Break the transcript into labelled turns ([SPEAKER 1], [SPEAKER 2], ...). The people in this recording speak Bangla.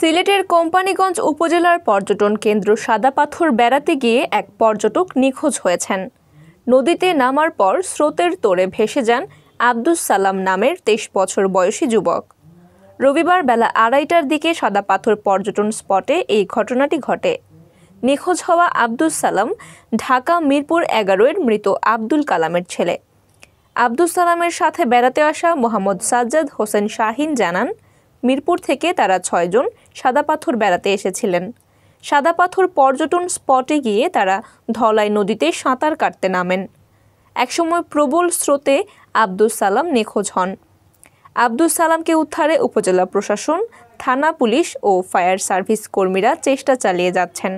[SPEAKER 1] সিলেটের কোম্পানিগঞ্জ উপজেলার পর্যটন কেন্দ্র সাদা পাথর বেড়াতে গিয়ে এক পর্যটক নিখোঁজ হয়েছেন নদীতে নামার পর স্রোতের তোড়ে ভেসে যান আব্দুস সালাম নামের তেইশ বছর বয়সী যুবক রবিবার বেলা আড়াইটার দিকে সাদা পাথর পর্যটন স্পটে এই ঘটনাটি ঘটে নিখোঁজ হওয়া আব্দুস সালাম ঢাকা মিরপুর এগারোয়ের মৃত আব্দুল কালামের ছেলে আব্দুস সালামের সাথে বেড়াতে আসা মোহাম্মদ সাজ্জাদ হোসেন শাহিন জানান মিরপুর থেকে তারা ছয়জন সাদা পাথর বেড়াতে এসেছিলেন সাদা পাথর পর্যটন স্পটে গিয়ে তারা ধলাই নদীতে সাঁতার কাটতে নামেন একসময় প্রবল স্রোতে আব্দুল সালাম নিখোঁজ হন আব্দুল সালামকে উদ্ধারে উপজেলা প্রশাসন থানা পুলিশ ও ফায়ার সার্ভিস কর্মীরা চেষ্টা চালিয়ে যাচ্ছেন